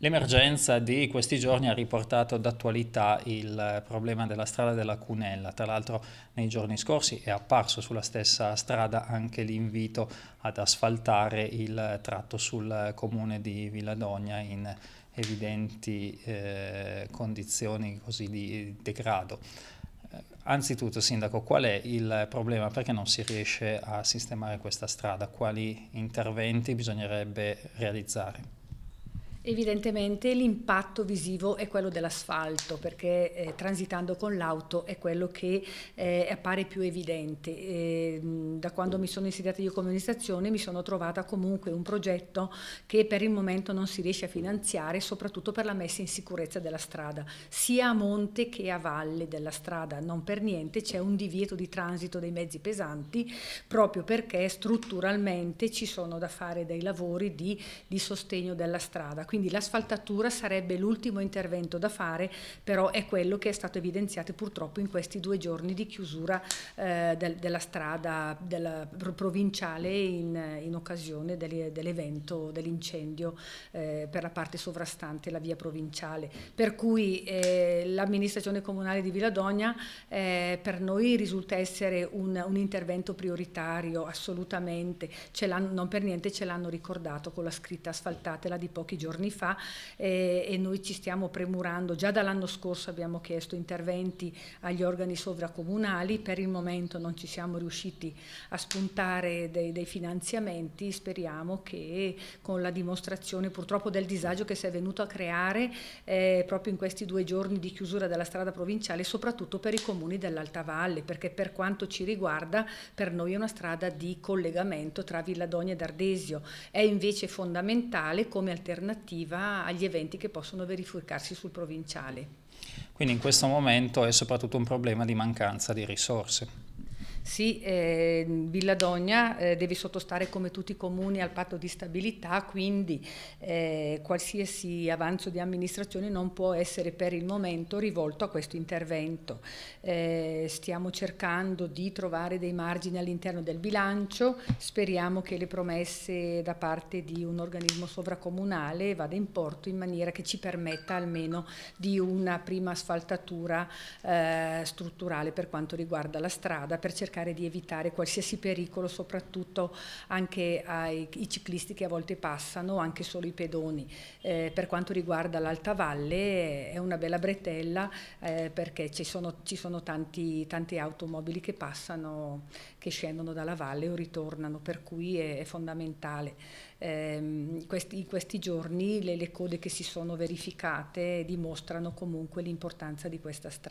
L'emergenza di questi giorni ha riportato d'attualità il problema della strada della Cunella, tra l'altro nei giorni scorsi è apparso sulla stessa strada anche l'invito ad asfaltare il tratto sul comune di Villadogna in evidenti eh, condizioni di degrado. Eh, anzitutto, Sindaco, qual è il problema? Perché non si riesce a sistemare questa strada? Quali interventi bisognerebbe realizzare? Evidentemente l'impatto visivo è quello dell'asfalto perché eh, transitando con l'auto è quello che eh, appare più evidente. E, ehm, da quando mi sono insediata io come amministrazione mi sono trovata comunque un progetto che per il momento non si riesce a finanziare soprattutto per la messa in sicurezza della strada, sia a monte che a valle della strada. Non per niente c'è un divieto di transito dei mezzi pesanti proprio perché strutturalmente ci sono da fare dei lavori di, di sostegno della strada. Quindi quindi l'asfaltatura sarebbe l'ultimo intervento da fare, però è quello che è stato evidenziato purtroppo in questi due giorni di chiusura eh, del, della strada della provinciale in, in occasione dell'evento dell'incendio eh, per la parte sovrastante la via provinciale. Per cui eh, l'amministrazione comunale di Villadogna eh, per noi risulta essere un, un intervento prioritario assolutamente, non per niente ce l'hanno ricordato con la scritta asfaltatela di pochi giorni anni fa eh, e noi ci stiamo premurando, già dall'anno scorso abbiamo chiesto interventi agli organi sovracomunali, per il momento non ci siamo riusciti a spuntare dei, dei finanziamenti, speriamo che con la dimostrazione purtroppo del disagio che si è venuto a creare eh, proprio in questi due giorni di chiusura della strada provinciale, soprattutto per i comuni dell'Alta Valle, perché per quanto ci riguarda per noi è una strada di collegamento tra Villadogna e Dardesio, è invece fondamentale come alternativa alternativa agli eventi che possono verificarsi sul provinciale. Quindi in questo momento è soprattutto un problema di mancanza di risorse. Sì, eh, Villadogna eh, deve sottostare come tutti i comuni al patto di stabilità, quindi eh, qualsiasi avanzo di amministrazione non può essere per il momento rivolto a questo intervento. Eh, stiamo cercando di trovare dei margini all'interno del bilancio, speriamo che le promesse da parte di un organismo sovracomunale vada in porto in maniera che ci permetta almeno di una prima asfaltatura eh, strutturale per quanto riguarda la strada, per cercare cercare di evitare qualsiasi pericolo, soprattutto anche ai ciclisti che a volte passano, anche solo i pedoni. Eh, per quanto riguarda l'Alta Valle eh, è una bella bretella eh, perché ci sono, ci sono tanti, tante automobili che passano, che scendono dalla valle o ritornano, per cui è, è fondamentale. Eh, questi, in questi giorni le, le code che si sono verificate dimostrano comunque l'importanza di questa strada.